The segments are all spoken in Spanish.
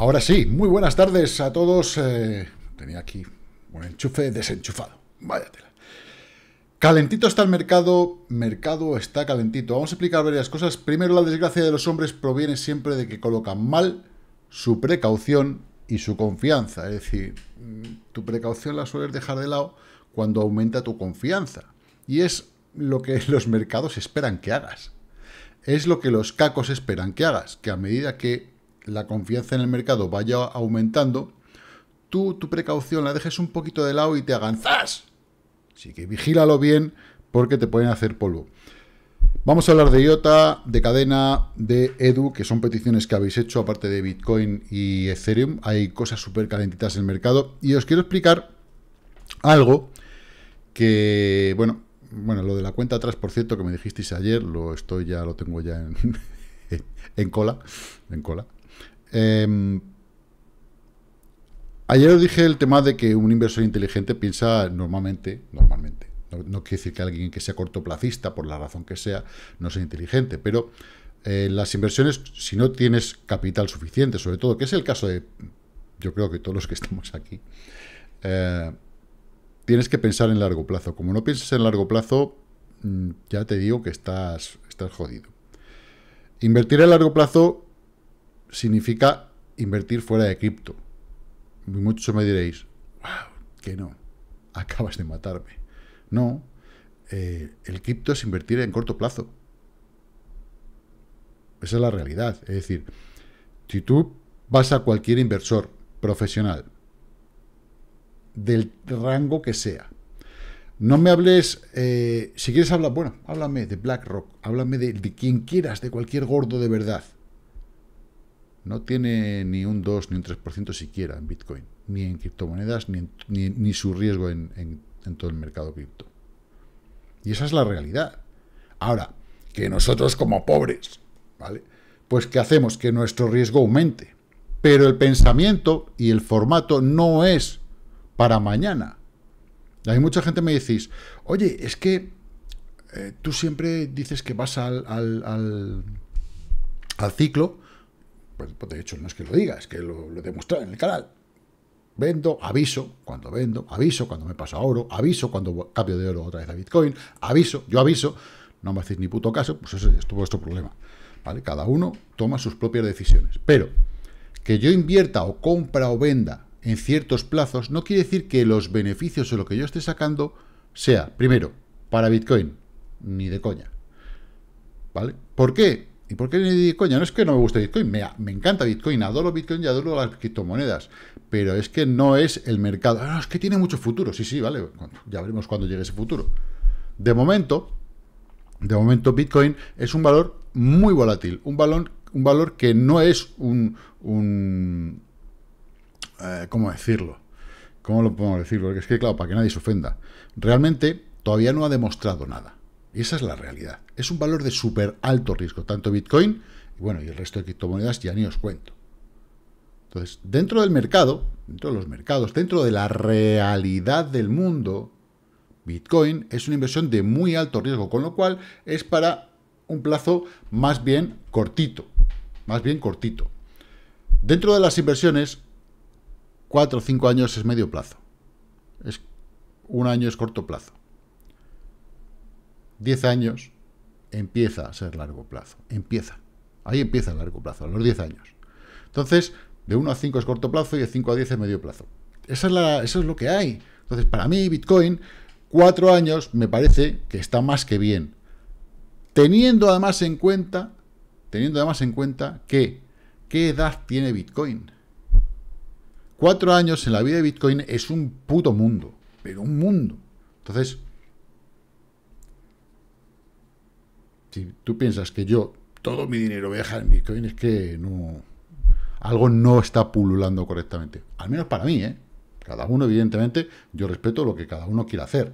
Ahora sí, muy buenas tardes a todos. Eh, tenía aquí un enchufe desenchufado. Váyatela. Calentito está el mercado, mercado está calentito. Vamos a explicar varias cosas. Primero, la desgracia de los hombres proviene siempre de que colocan mal su precaución y su confianza. Es decir, mm, tu precaución la sueles dejar de lado cuando aumenta tu confianza. Y es lo que los mercados esperan que hagas. Es lo que los cacos esperan que hagas, que a medida que la confianza en el mercado vaya aumentando, tú tu precaución la dejes un poquito de lado y te hagan Así que vigílalo bien porque te pueden hacer polvo. Vamos a hablar de IOTA, de Cadena, de Edu, que son peticiones que habéis hecho, aparte de Bitcoin y Ethereum. Hay cosas súper calentitas en el mercado. Y os quiero explicar algo que, bueno, bueno, lo de la cuenta atrás, por cierto, que me dijisteis ayer, lo estoy ya, lo tengo ya en cola, en cola, Em, ayer dije el tema de que un inversor inteligente piensa normalmente, normalmente, no, quiere decir que alguien que sea cortoplacista, por la razón que sea, no sea inteligente, pero eh, las inversiones, si no tienes capital suficiente, sobre todo, que es el caso de, yo creo que todos los que estamos aquí, eh, tienes que pensar en largo plazo. Como no pienses en largo plazo, mm, ya te digo que estás, estás jodido. Invertir a largo plazo significa invertir fuera de cripto. muchos me diréis, wow, que no, acabas de matarme. No, eh, el cripto es invertir en corto plazo. Esa es la realidad. Es decir, si tú vas a cualquier inversor profesional, del rango que sea, no me hables, eh, si quieres hablar, bueno, háblame de BlackRock, háblame de quien quieras, de cualquier gordo de verdad. No tiene ni un 2 ni un 3% siquiera en Bitcoin, ni en criptomonedas, ni, su riesgo en, todo el mercado cripto. Y esa es la realidad. Ahora, que nosotros como pobres, ¿vale? Pues ¿qué hacemos? Que nuestro riesgo aumente. Pero el pensamiento y el formato no es para mañana. Hay mucha gente me decís, oye, es que eh, tú siempre dices que vas al ciclo pues, pues, de hecho no es que lo diga, es que lo, lo he demostrado en el canal. Vendo, aviso cuando vendo, aviso cuando me paso a oro, aviso cuando cambio de oro otra vez a Bitcoin, aviso, yo aviso, no me hacéis ni puto caso, pues eso es vuestro problema. ¿vale? Cada uno toma sus propias decisiones. Pero que yo invierta o compra o venda en ciertos plazos no quiere decir que los beneficios o lo que yo esté sacando sea, primero, para Bitcoin, ni de coña. ¿Vale? ¿Por qué? ¿Y por qué Bitcoin? Ya no es que no me guste Bitcoin, me, encanta Bitcoin, adoro Bitcoin y adoro las criptomonedas, pero es que no es el mercado. Ah, es que tiene mucho futuro, sí, sí, vale, ya veremos cuándo llegue ese futuro. De momento, de momento Bitcoin es un valor muy volátil, un valor, un valor que no es un... Eh, ¿Cómo decirlo? ¿Cómo lo podemos decirlo? Porque es que, claro, para que nadie se ofenda. Realmente todavía no ha demostrado nada. Y esa es la realidad. Es un valor de súper alto riesgo, tanto Bitcoin, y bueno, y el resto de criptomonedas ya ni os cuento. Entonces, dentro del mercado, dentro de los mercados, dentro de la realidad del mundo, Bitcoin es una inversión de muy alto riesgo, con lo cual es para un plazo más bien cortito, más bien cortito. Dentro de las inversiones, cuatro o cinco años es medio plazo. Es, un año es corto plazo. 10 años empieza a ser largo plazo. Empieza. Ahí empieza el largo plazo, a los 10 años. Entonces, de 1 a 5 es corto plazo y de 5 a 10 es medio plazo. Esa es eso es lo que hay. Entonces, para mí, Bitcoin, 4 años me parece que está más que bien. Teniendo además en cuenta, teniendo además en cuenta que, ¿qué edad tiene Bitcoin? 4 años en la vida de Bitcoin es un puto mundo, pero un mundo. Entonces, si tú piensas que yo todo mi dinero voy a dejar en Bitcoin, es que no algo no está pululando correctamente. Al menos para mí, ¿eh? Cada uno, evidentemente, yo respeto lo que cada uno quiera hacer.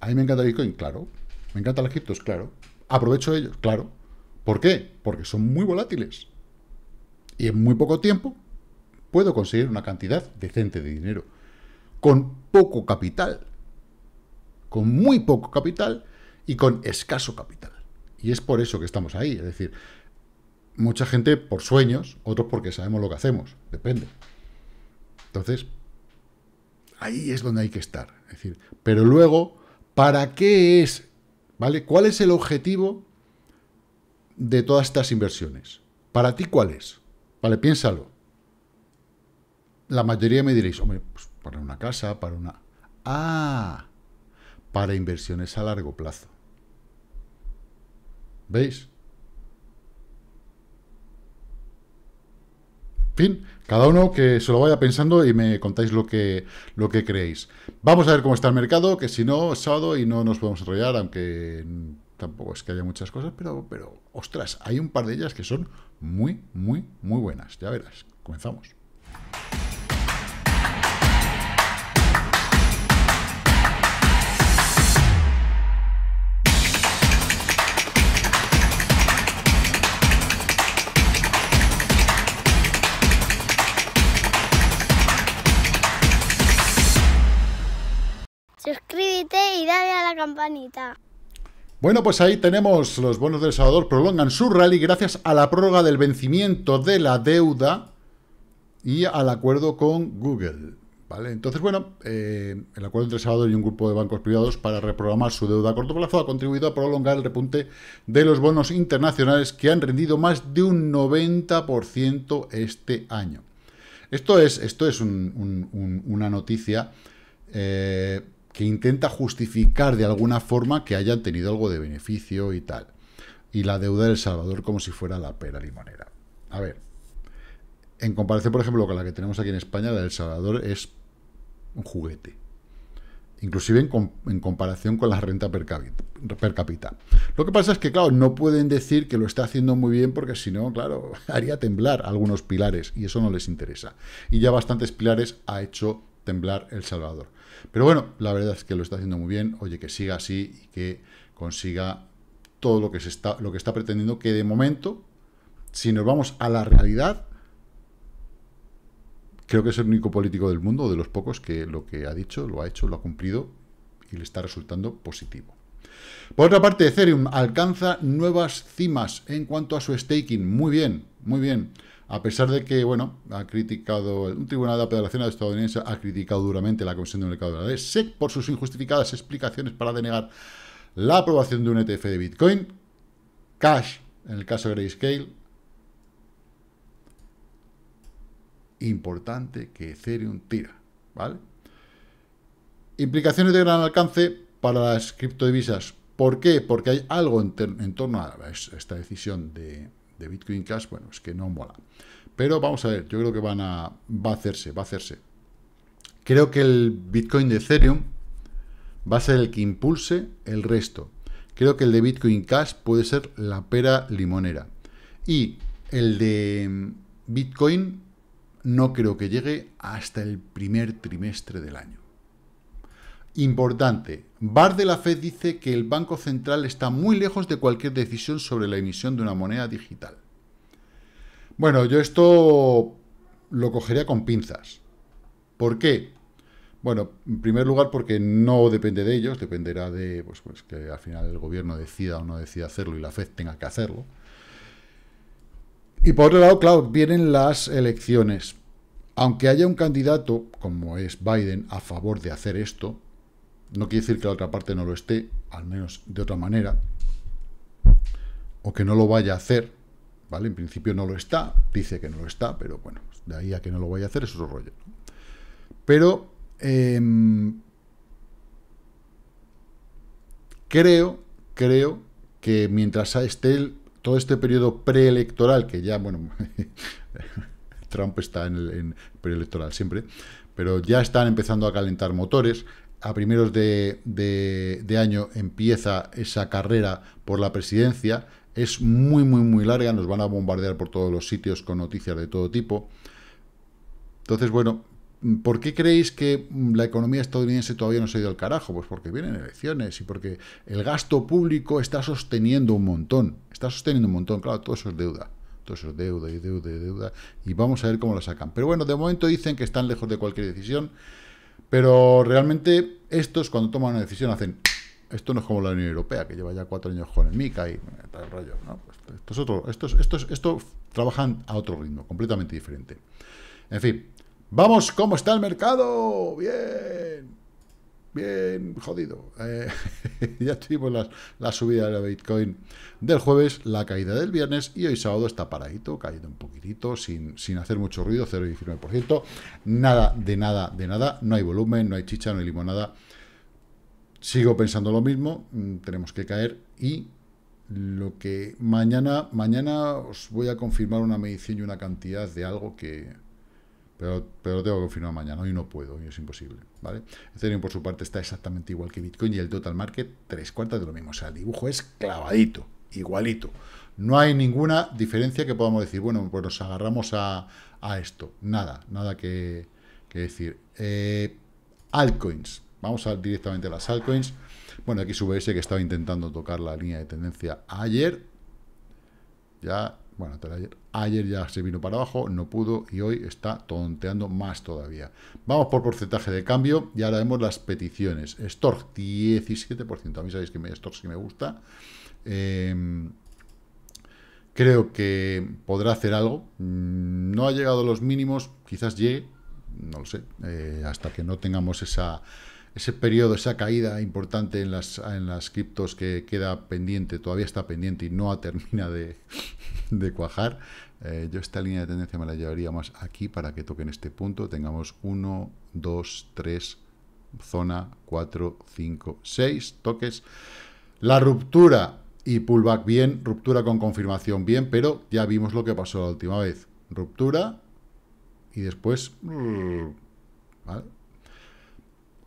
A mí me encanta Bitcoin, claro. Me encantan las criptos, claro. Aprovecho ellos, claro. ¿Por qué? Porque son muy volátiles. Y en muy poco tiempo puedo conseguir una cantidad decente de dinero. Con poco capital. Con muy poco capital y con escaso capital. Y es por eso que estamos ahí. Es decir, mucha gente por sueños, otros porque sabemos lo que hacemos. Depende. Entonces, ahí es donde hay que estar. Es decir, pero luego, ¿para qué es? ¿Vale? ¿Cuál es el objetivo de todas estas inversiones? ¿Para ti cuál es? Vale, piénsalo. La mayoría me diréis, hombre, pues para una casa, para una... Ah, para inversiones a largo plazo. ¿Veis? Fin, cada uno que se lo vaya pensando y me contáis lo que, lo que creéis. Vamos a ver cómo está el mercado, que si no, es sábado y no nos podemos enrollar, aunque tampoco es que haya muchas cosas, pero, pero ostras, hay un par de ellas que son muy, muy, muy buenas. Ya verás, comenzamos. Bueno, pues ahí tenemos los bonos del Salvador prolongan su rally gracias a la prórroga del vencimiento de la deuda y al acuerdo con Google. ¿Vale? Entonces, bueno, eh, el acuerdo entre El Salvador y un grupo de bancos privados para reprogramar su deuda a corto plazo ha contribuido a prolongar el repunte de los bonos internacionales que han rendido más de un 90% este año. Esto es, esto es una noticia eh, que intenta justificar de alguna forma que hayan tenido algo de beneficio y tal. Y la deuda del Salvador como si fuera la pera limonera. A ver, en comparación, por ejemplo, con la que tenemos aquí en España, la del Salvador es un juguete. Inclusive en, comparación con la renta per, cápita. Lo que pasa es que, claro, no pueden decir que lo está haciendo muy bien porque si no, claro, haría temblar algunos pilares y eso no les interesa. Y ya bastantes pilares ha hecho temblar El Salvador. Pero bueno, la verdad es que lo está haciendo muy bien. Oye, que siga así y que consiga todo lo que, se está, lo que está pretendiendo, que de momento, si nos vamos a la realidad, creo que es el único político del mundo, de los pocos, que lo que ha dicho, lo ha hecho, lo ha cumplido y le está resultando positivo. Por otra parte, Ethereum alcanza nuevas cimas en cuanto a su staking. Muy bien, muy bien. A pesar de que, bueno, ha criticado, un tribunal de apelación estadounidense ha criticado duramente la Comisión de Mercado de la SEC por sus injustificadas explicaciones para denegar la aprobación de un ETF de Bitcoin, Cash, en el caso de Grayscale, importante que Ethereum tira, ¿vale? Implicaciones de gran alcance para las criptodivisas. ¿Por qué? Porque hay algo en torno a esta decisión de, de Bitcoin Cash, bueno, es que no mola. Pero vamos a ver, yo creo que van a, va a hacerse, va a hacerse. Creo que el Bitcoin de Ethereum va a ser el que impulse el resto. Creo que el de Bitcoin Cash puede ser la pera limonera. Y el de mm, Bitcoin no creo que llegue hasta el primer trimestre del año. Importante, Bar de la Fed dice que el Banco Central está muy lejos de cualquier decisión sobre la emisión de una moneda digital. Bueno, yo esto lo cogería con pinzas. ¿Por qué? Bueno, en primer lugar porque no depende de ellos, dependerá de pues, pues que al final el gobierno decida o no decida hacerlo y la FED tenga que hacerlo. Y por otro lado, claro, vienen las elecciones. Aunque haya un candidato, como es Biden, a favor de hacer esto, no quiere decir que la otra parte no lo esté, al menos de otra manera, o que no lo vaya a hacer, ¿vale? En principio no lo está, dice que no lo está, pero bueno, de ahí a que no lo vaya a hacer es otro rollo. Pero em, creo, creo que mientras esté todo este periodo preelectoral, que ya, bueno, Trump está en el en preelectoral siempre, pero ya están empezando a calentar motores, a primeros de, de, año empieza esa carrera por la presidencia. Es muy, muy, muy larga. Nos van a bombardear por todos los sitios con noticias de todo tipo. Entonces, bueno, ¿Por qué creéis que la economía estadounidense todavía no se ha ido al carajo? Pues porque vienen elecciones y porque el gasto público está sosteniendo un montón. Está sosteniendo un montón. Claro, todo eso es deuda. Todo eso es deuda y deuda y deuda. Y vamos a ver cómo lo sacan. Pero bueno, de momento dicen que están lejos de cualquier decisión. Pero realmente estos cuando toman una decisión hacen... Esto no es como la Unión Europea, que lleva ya cuatro años con el MICA y tal rollo. ¿no? Pues esto, esto trabajan a otro ritmo, completamente diferente. En fin, vamos, ¿cómo está el mercado? Bien bien jodido. Eh, ya tuvimos la, subida de la Bitcoin del jueves, la caída del viernes y hoy sábado está paradito, caído un poquitito, sin, sin hacer mucho ruido, 0,19%. Nada, de nada, de nada. No hay volumen, no hay chicha, no hay limonada. Sigo pensando lo mismo, mm, tenemos que caer y lo que mañana, mañana os voy a confirmar una medicina y una cantidad de algo que pero, tengo que confirmar mañana, hoy no puedo, hoy es imposible, ¿vale? Ethereum, por su parte, está exactamente igual que Bitcoin y el total market, tres cuartas de lo mismo. O sea, el dibujo es clavadito, igualito. No hay ninguna diferencia que podamos decir, bueno, pues nos agarramos a, esto. Nada, nada que, decir. Eh, altcoins. Vamos a, directamente a las altcoins. Bueno, aquí sube ese que estaba intentando tocar la línea de tendencia ayer. Ya bueno, ayer, ya se vino para abajo, no pudo y hoy está tonteando más todavía. Vamos por porcentaje de cambio y ahora vemos las peticiones. Stork, 17%, a mí sabéis que me, sí me gusta. Em, creo que podrá hacer algo. Mm, no ha llegado a los mínimos, quizás llegue, no lo sé, eh, hasta que no tengamos esa ese periodo, esa caída importante en las, en las criptos que queda pendiente, todavía está pendiente y no termina de, de cuajar. Eh, yo esta línea de tendencia me la llevaría más aquí para que toquen este punto. Tengamos 1, 2, 3, zona 4, 5, 6 toques. La ruptura y pullback bien, ruptura con confirmación bien, pero ya vimos lo que pasó la última vez. Ruptura y después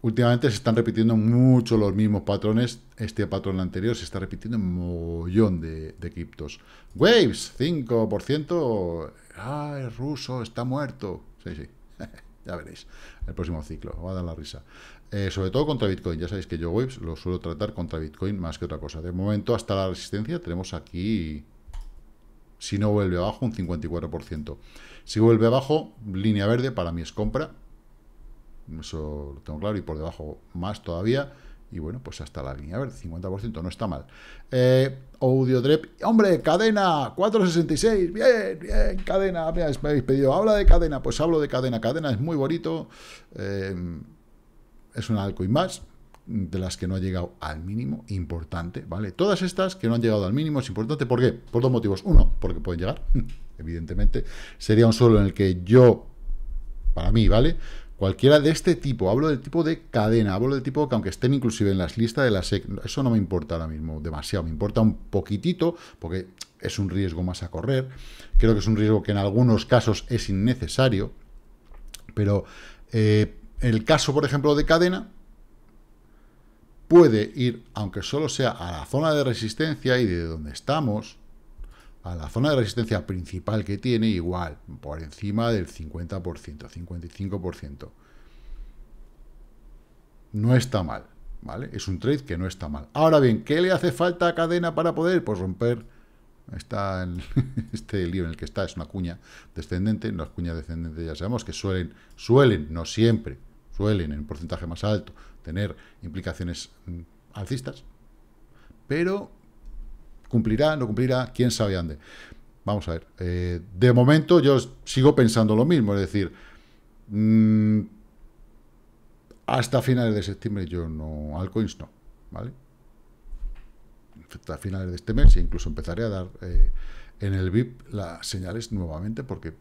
últimamente se están repitiendo mucho los mismos patrones. Este patrón anterior se está repitiendo un mollón de, criptos. Waves, 5%. Ah, es ruso, está muerto. Sí, sí. ya veréis. El próximo ciclo. Va a dar la risa. Eh, sobre todo contra Bitcoin. Ya sabéis que yo Waves lo suelo tratar contra Bitcoin más que otra cosa. De momento, hasta la resistencia tenemos aquí... Si no vuelve abajo, un 54%. Si vuelve abajo, línea verde, para mí es compra eso lo tengo claro. Y por debajo más todavía. Y bueno, pues hasta la línea. A ver, 50% no está mal. Eh, Audiodrep. Hombre, cadena. 466. Bien, bien. Cadena. Me habéis pedido. Habla de cadena. Pues hablo de cadena. Cadena es muy bonito. Eh, es una altcoin más de las que no ha llegado al mínimo, importante, ¿vale? Todas estas que no han llegado al mínimo es importante, ¿por qué? Por dos motivos. Uno, porque pueden llegar, evidentemente. Sería un solo en el que yo, para mí, ¿vale? Cualquiera de este tipo, hablo del tipo de cadena, hablo del tipo que aunque estén inclusive en las listas de la SEC, eso no me importa ahora mismo demasiado, me importa un poquitito, porque es un riesgo más a correr, creo que es un riesgo que en algunos casos es innecesario, pero eh, el caso, por ejemplo, de cadena, puede ir, aunque solo sea a la zona de resistencia y de donde estamos, a la zona de resistencia principal que tiene, igual, por encima del 50%, 55%. No está mal, ¿vale? Es un trade que no está mal. Ahora bien, ¿qué le hace falta a cadena para poder? Pues romper está en este lío en el que está, es una cuña descendente, las cuñas descendentes ya sabemos que suelen, suelen, no siempre, suelen en un porcentaje más alto tener implicaciones mm, alcistas, pero ¿Cumplirá? ¿No cumplirá? ¿Quién sabe dónde. Vamos a ver. Eh, de momento yo sigo pensando lo mismo, es decir, mm, hasta finales de septiembre yo no, altcoins no, ¿vale? Hasta finales de este mes, e incluso empezaré a dar eh, en el VIP las señales nuevamente, porque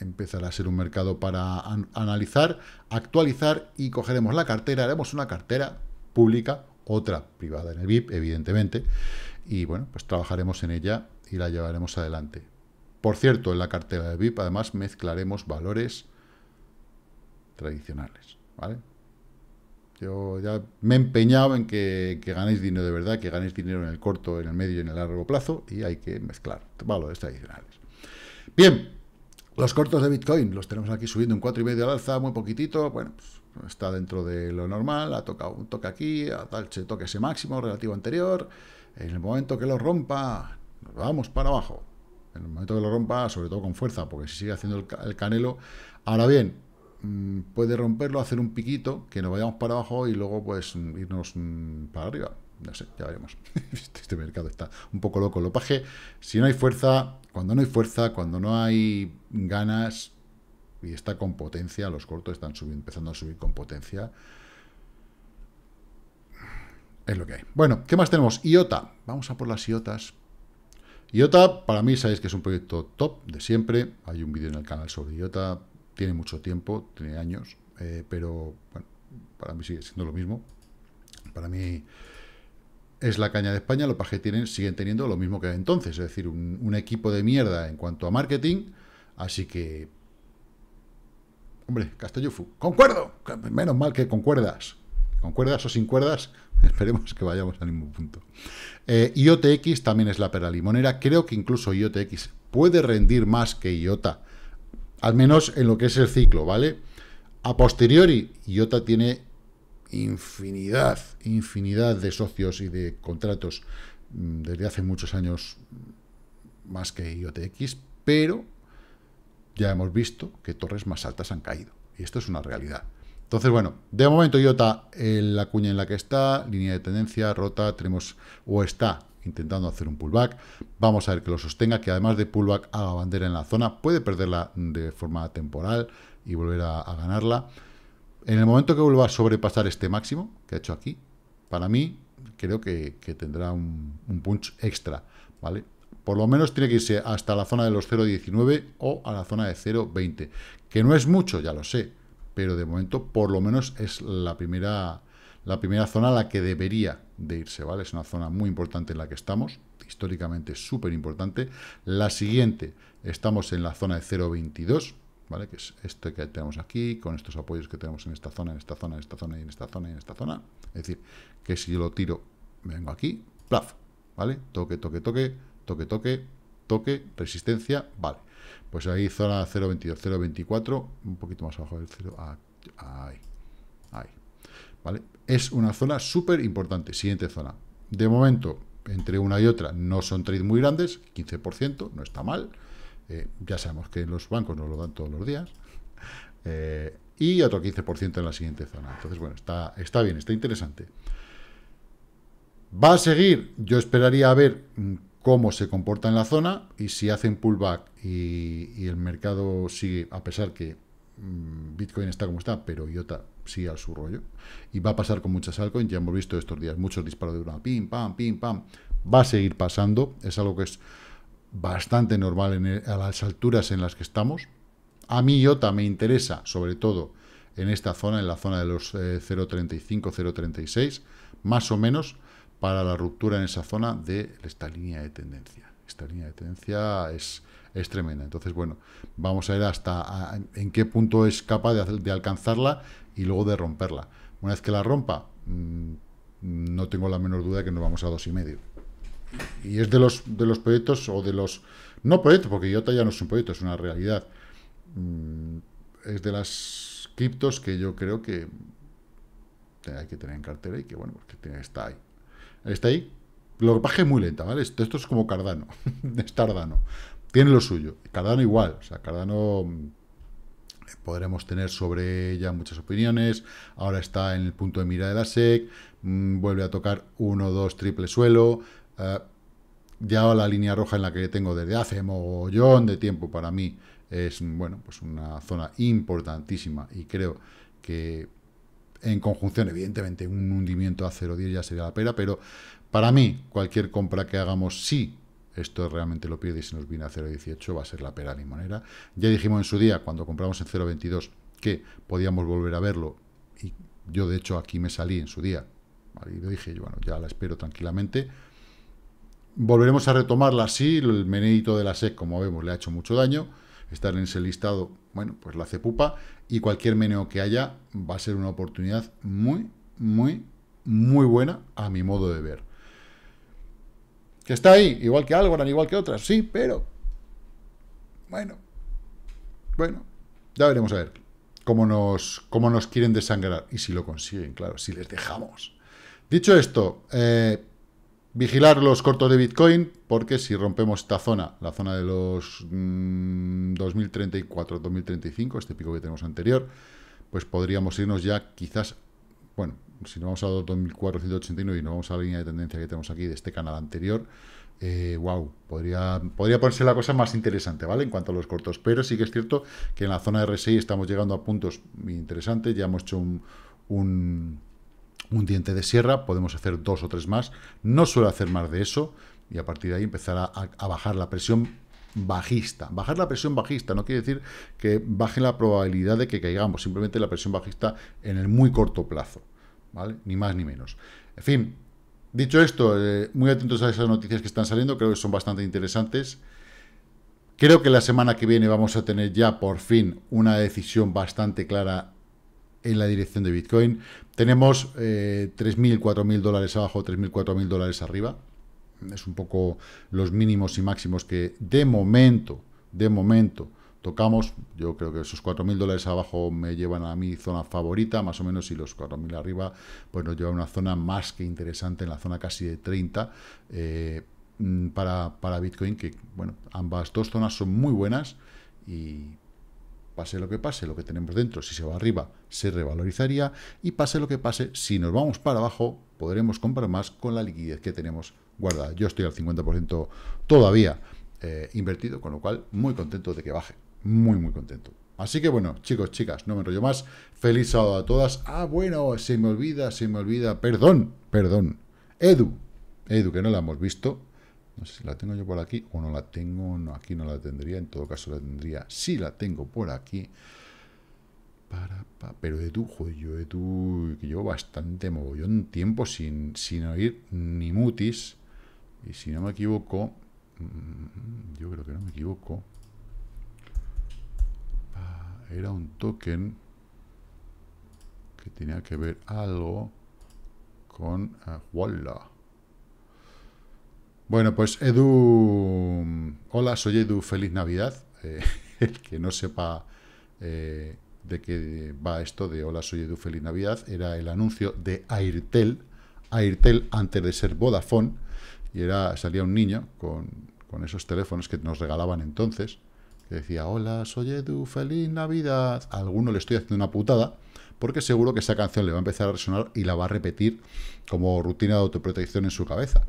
empezará a ser un mercado para analizar, actualizar y cogeremos la cartera, haremos una cartera pública otra privada en el VIP evidentemente, y bueno, pues trabajaremos en ella y la llevaremos adelante. Por cierto, en la cartera del VIP además mezclaremos valores tradicionales, ¿vale? Yo ya me he empeñado en que, ganéis dinero de verdad, que ganéis dinero en el corto, en el medio y en el largo plazo, y hay que mezclar valores tradicionales. Bien, los cortos de Bitcoin los tenemos aquí subiendo un medio al alza, muy poquitito, bueno, pues está dentro de lo normal, ha tocado un toque aquí, a tal se toque ese máximo relativo anterior, en el momento que lo rompa, nos vamos para abajo. En el momento que lo rompa, sobre todo con fuerza, porque si sigue haciendo el, canelo, ahora bien, mm, puede romperlo, hacer un piquito, que nos vayamos para abajo y luego pues irnos mm, para arriba. No sé, ya veremos. Este, este mercado está un poco loco. Lo paje, si no hay fuerza, cuando no hay fuerza, cuando no hay ganas, y está con potencia, los cortos están empezando a subir con potencia. Es lo que hay. Bueno, ¿qué más tenemos? IOTA. Vamos a por las IOTAs. IOTA, para mí, sabéis que es un proyecto top de siempre. Hay un vídeo en el canal sobre IOTA. Tiene mucho tiempo, tiene años. Eh, pero, bueno, para mí sigue siendo lo mismo. Para mí es la caña de España, lo que tienen, siguen teniendo lo mismo que entonces, es decir, un, equipo de mierda en cuanto a marketing, así que Hombre, Castellufu, concuerdo. Menos mal que concuerdas. ¿Concuerdas o sin cuerdas, esperemos que vayamos al mismo punto. Eh, IOTX también es la pera limonera. Creo que incluso IOTX puede rendir más que IOTA. Al menos en lo que es el ciclo, ¿vale? A posteriori, IOTA tiene infinidad, infinidad de socios y de contratos mm, desde hace muchos años más que IOTX, pero ya hemos visto que torres más altas han caído. Y esto es una realidad. Entonces, bueno, de momento IOTA en la cuña en la que está, línea de tendencia, rota, tenemos o está intentando hacer un pullback. Vamos a ver que lo sostenga, que además de pullback haga bandera en la zona, puede perderla de forma temporal y volver a, ganarla. En el momento que vuelva a sobrepasar este máximo que ha hecho aquí, para mí creo que, tendrá un, un punch extra, ¿vale? Por lo menos tiene que irse hasta la zona de los 0,19 o a la zona de 0,20. Que no es mucho, ya lo sé. Pero de momento, por lo menos, es la primera, la primera zona a la que debería de irse, ¿vale? Es una zona muy importante en la que estamos. Históricamente súper importante. La siguiente, estamos en la zona de 0,22. ¿Vale? Que es esto que tenemos aquí, con estos apoyos que tenemos en esta zona, en esta zona, en esta zona y en esta zona y en esta zona. Es decir, que si yo lo tiro, vengo aquí, plaf, ¿vale? Toque, toque, toque, toque, toque, toque, resistencia, vale. Pues ahí zona 0.22, 0.24, un poquito más abajo del 0, ahí, ahí, ¿vale? Es una zona súper importante, siguiente zona. De momento, entre una y otra no son trades muy grandes, 15%, no está mal, eh, ya sabemos que los bancos nos lo dan todos los días, eh, y otro 15% en la siguiente zona. Entonces, bueno, está, está bien, está interesante. ¿Va a seguir? Yo esperaría a ver mm, cómo se comporta en la zona y si hacen pullback y, el mercado sigue, a pesar que mm, Bitcoin está como está, pero IOTA sigue al su rollo. Y va a pasar con muchas altcoins, ya hemos visto estos días muchos disparos de una, pim, pam, pim, pam. Va a seguir pasando, es algo que es bastante normal a las alturas en las que estamos. A mí IOTA me interesa, sobre todo, en esta zona, en la zona de los 0.35, eh, 0.36, más o menos, para la ruptura en esa zona de esta línea de tendencia. Esta línea de tendencia es, tremenda. Entonces, bueno, vamos a ver hasta en qué punto es capaz de, alcanzarla y luego de romperla. Una vez que la rompa, mm, no tengo la menor duda de que nos vamos a dos y medio. Y es de los, de los proyectos o de los... No proyectos, porque IOTA ya no es un proyecto, es una realidad. Mm, es de las criptos que yo creo que hay que tener en cartera y que, bueno, porque está ahí. Está ahí. Lo que pasa es muy lenta, ¿vale? Esto, es como Cardano. es Cardano. Tiene lo suyo. Cardano igual. O sea, Cardano mm, podremos tener sobre ella muchas opiniones. Ahora está en el punto de mira de la SEC. Mm, vuelve a tocar 1, 2, triple suelo. Eh, ya la línea roja en la que tengo desde hace mogollón de tiempo para mí es mm, bueno pues una zona importantísima y creo que en conjunción, evidentemente, un hundimiento a 0,10 ya sería la pera, pero para mí, cualquier compra que hagamos, si esto realmente lo pierde y se nos viene a 0,18 va a ser la pera limonera. Ya dijimos en su día, cuando compramos en 0,22, que podíamos volver a verlo y yo de hecho aquí me salí en su día y lo dije, yo, bueno, ya la espero tranquilamente. Volveremos a retomarla sí, el menedito de la SEC, como vemos, le ha hecho mucho daño estar en ese listado, bueno, pues la cepupa y cualquier meneo que haya va a ser una oportunidad muy, muy, muy buena a mi modo de ver. Que está ahí, igual que Algorand, igual que otras, sí, pero... Bueno, bueno, ya veremos a ver cómo nos, nos quieren desangrar y si lo consiguen, claro, si les dejamos. Dicho esto, eh, Vigilar los cortos de Bitcoin, porque si rompemos esta zona, la zona de los 2034-2035, mm, este pico que tenemos anterior, pues podríamos irnos ya quizás, bueno, si nos vamos a 2489 y nos vamos a la línea de tendencia que tenemos aquí de este canal anterior, wow, eh, podría, podría ponerse la cosa más interesante, ¿vale? En cuanto a los cortos, pero sí que es cierto que en la zona de RSI estamos llegando a puntos interesantes, ya hemos hecho un un diente de sierra, podemos hacer dos o tres más, no suele hacer más de eso, y a partir de ahí empezar a, bajar la presión bajista. Bajar la presión bajista no quiere decir que baje la probabilidad de que caigamos, simplemente la presión bajista en el muy corto plazo, ¿vale? Ni más ni menos. En fin, dicho esto, eh, muy atentos a esas noticias que están saliendo, creo que son bastante interesantes. Creo que la semana que viene vamos a tener ya por fin una decisión bastante clara en la dirección de Bitcoin. Tenemos 3.000, eh, 4.000 dólares abajo, 3.000, 4.000 dólares arriba. Es un poco los mínimos y máximos que de momento, de momento, tocamos. Yo creo que esos 4.000 dólares abajo me llevan a mi zona favorita, más o menos, y los 4.000 arriba, pues nos lleva a una zona más que interesante, en la zona casi de 30 eh, mm, para, para Bitcoin, que, bueno, ambas dos zonas son muy buenas y pase lo que pase, lo que tenemos dentro, si se va arriba, se revalorizaría y pase lo que pase, si nos vamos para abajo, podremos comprar más con la liquidez que tenemos guardada. Yo estoy al 50% todavía eh, invertido, con lo cual muy contento de que baje, muy muy contento. Así que bueno, chicos, chicas, no me enrollo más. Feliz sábado a todas. Ah, bueno, se me olvida, se me olvida. Perdón, perdón. Edu, Edu, que no la hemos visto, no sé si la tengo yo por aquí o no la tengo. No, aquí no la tendría. En todo caso la tendría. Sí la tengo por aquí. Para, pero Edu, joder, yo de que llevo bastante un tiempo sin, oír ni mutis. Y si no me equivoco, mm, yo creo que no me equivoco. Era un token que tenía que ver algo con eh, bueno, pues Edu, hola, soy Edu, feliz Navidad. Eh, el que no sepa eh, de qué va esto de hola, soy Edu, feliz Navidad, era el anuncio de Airtel, Airtel antes de ser Vodafone, y era salía un niño con, con esos teléfonos que nos regalaban entonces, que decía, hola, soy Edu, feliz Navidad. A alguno le estoy haciendo una putada, porque seguro que esa canción le va a empezar a resonar y la va a repetir como rutina de autoprotección en su cabeza.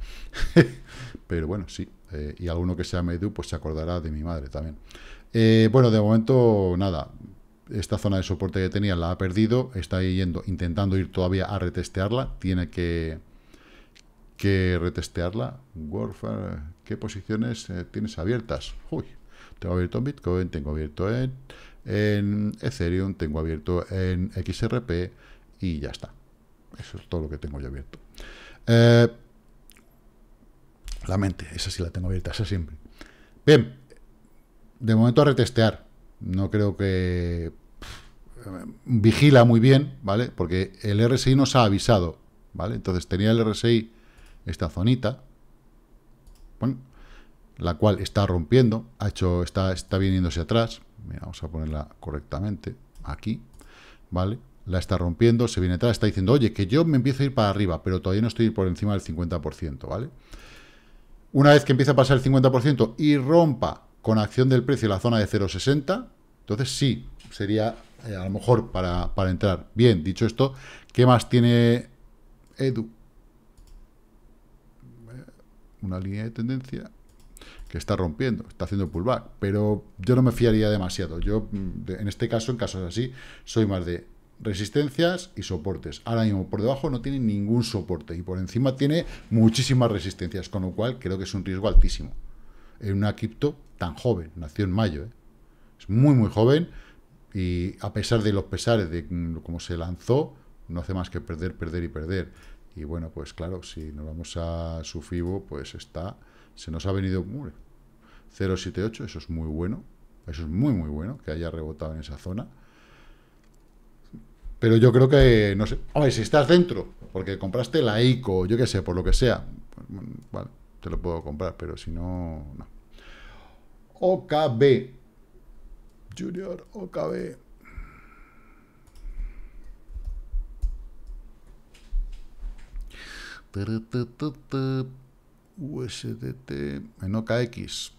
Pero bueno, sí. Eh, y alguno que sea Medu, pues se acordará de mi madre también. Eh, bueno, de momento, nada. Esta zona de soporte que tenía la ha perdido. Está yendo, intentando ir todavía a retestearla. Tiene que, que retestearla. Warfare, ¿qué posiciones eh, tienes abiertas? Uy, tengo abierto en Bitcoin, tengo abierto en en Ethereum, tengo abierto en XRP y ya está. Eso es todo lo que tengo ya abierto. Eh, la mente, esa sí la tengo abierta, esa siempre. Bien, de momento a retestear. No creo que... vigila muy bien, ¿vale? Porque el RSI nos ha avisado, ¿vale? Entonces tenía el RSI esta zonita, bueno, la cual está rompiendo, ha hecho, está, está viniéndose atrás, vamos a ponerla correctamente aquí, ¿vale? La está rompiendo, se viene atrás, está diciendo, oye, que yo me empiezo a ir para arriba, pero todavía no estoy por encima del 50%, ¿vale? Una vez que empieza a pasar el 50% y rompa con acción del precio la zona de 0,60, entonces sí, sería eh, a lo mejor para, para entrar. Bien, dicho esto, ¿qué más tiene Edu? Una línea de tendencia que está rompiendo, está haciendo pullback, pero yo no me fiaría demasiado. Yo, mm, en este caso, en casos así, soy más de resistencias y soportes. Ahora mismo, por debajo no tiene ningún soporte y por encima tiene muchísimas resistencias, con lo cual creo que es un riesgo altísimo. En una cripto tan joven, nació en mayo, ¿eh? es muy, muy joven y a pesar de los pesares de mm, cómo se lanzó, no hace más que perder, perder y perder. Y bueno, pues claro, si nos vamos a su FIBO, pues está se nos ha venido... 0.78, eso es muy bueno. Eso es muy, muy bueno, que haya rebotado en esa zona. Pero yo creo que, no sé... Hombre, si estás dentro, porque compraste la ICO, yo qué sé, por lo que sea, te lo puedo comprar, pero si no, no. OKB. Junior OKB. USDT en OKX.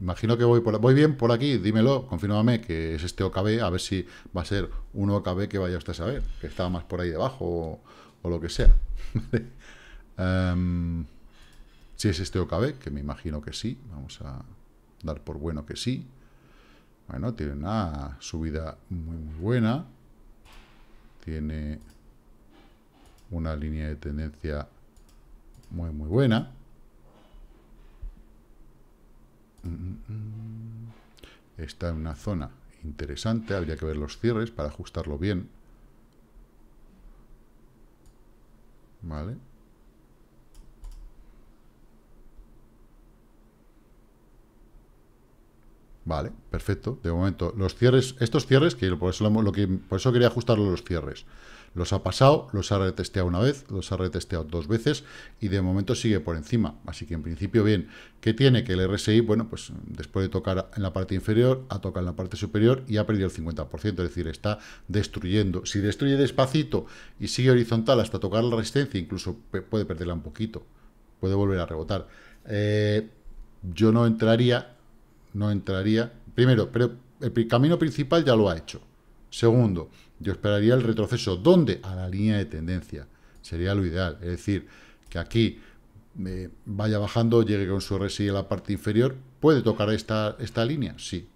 Imagino que voy bien por aquí, dímelo, confírmame que es este OKB, a ver si va a ser un OKB que vaya usted a saber, que estaba más por ahí debajo o, lo que sea. Em, si es este OKB, que me imagino que sí, vamos a dar por bueno que sí. Bueno, tiene una subida muy, muy buena tiene una línea de tendencia muy, muy buena. Está en una zona interesante, habría que ver los cierres para ajustarlo bien. Vale. Vale, perfecto. De momento, los cierres, estos cierres, que por eso, quería ajustarlo los cierres. Los ha pasado, los ha retesteado una vez, los ha retesteado dos veces y de momento sigue por encima. Así que en principio bien. ¿Qué tiene? Que el RSI, bueno, pues después de tocar en la parte inferior, ha tocado en la parte superior y ha perdido el 50%. Es decir, está destruyendo. Si destruye despacito y sigue horizontal hasta tocar la resistencia, incluso puede perderla un poquito. Puede volver a rebotar. Eh, yo no entraría no entraría. Primero, pero el camino principal ya lo ha hecho. Segundo, yo esperaría el retroceso. ¿Dónde? A la línea de tendencia. Sería lo ideal. Es decir, que aquí eh, vaya bajando, llegue con su RSI a la parte inferior. ¿Puede tocar esta, esta línea? Sí.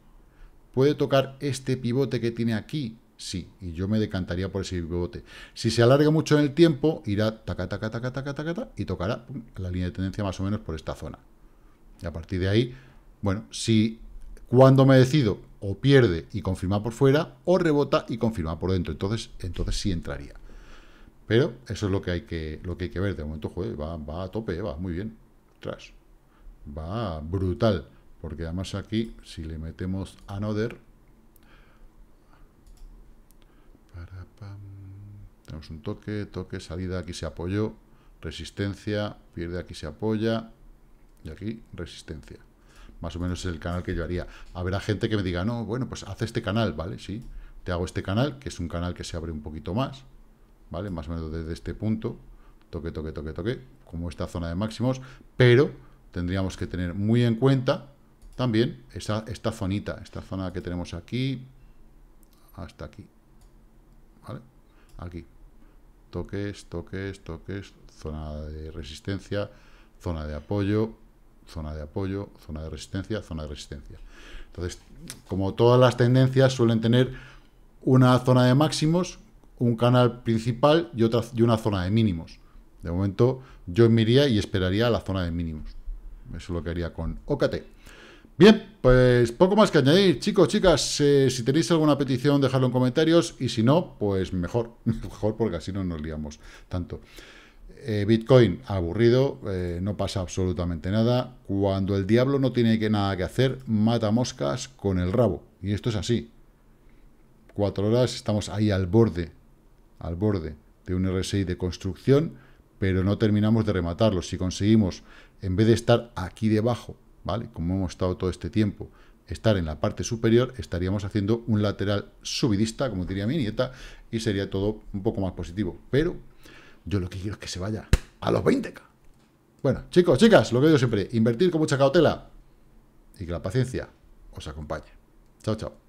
¿Puede tocar este pivote que tiene aquí? Sí. Y yo me decantaría por ese pivote. Si se alarga mucho en el tiempo, irá taca, y tocará la línea de tendencia más o menos por esta zona. Y a partir de ahí bueno, si cuando me decido o pierde y confirma por fuera o rebota y confirma por dentro, entonces, entonces sí entraría. Pero eso es lo que hay que, lo que, hay que ver. De momento, joder, va, a tope, va muy bien. Tras. Va brutal. Porque además aquí, si le metemos another... Para, tenemos un toque, toque, salida, aquí se apoyó. Resistencia, pierde, aquí se apoya. Y aquí, resistencia más o menos es el canal que yo haría. Habrá gente que me diga, no, bueno, pues haz este canal, ¿vale? Sí, te hago este canal, que es un canal que se abre un poquito más, ¿vale? Más o menos desde este punto, toque, toque, toque, toque, como esta zona de máximos, pero tendríamos que tener muy en cuenta también esa, esta zonita, esta zona que tenemos aquí, hasta aquí, ¿vale? Aquí, toques, toques, toques, zona de resistencia, zona de apoyo, zona de apoyo, zona de resistencia, zona de resistencia. Entonces, como todas las tendencias suelen tener una zona de máximos, un canal principal y, otra, y una zona de mínimos. De momento, yo me iría y esperaría la zona de mínimos. Eso es lo que haría con OKT. Bien, pues poco más que añadir. Chicos, chicas, eh, si tenéis alguna petición, dejadlo en comentarios. Y si no, pues mejor. Mejor porque así no nos liamos tanto. Eh, Bitcoin aburrido, eh, no pasa absolutamente nada. Cuando el diablo no tiene que, nada que hacer, mata moscas con el rabo. Y esto es así. Cuatro horas estamos ahí al borde, al borde de un RSI de construcción, pero no terminamos de rematarlo. Si conseguimos, en vez de estar aquí debajo, ¿vale? Como hemos estado todo este tiempo, estar en la parte superior, estaríamos haciendo un lateral subidista, como diría mi nieta, y sería todo un poco más positivo. Pero yo lo que quiero es que se vaya a los 20k. Bueno, chicos, chicas, lo que digo siempre, invertir con mucha cautela y que la paciencia os acompañe. Chao, chao.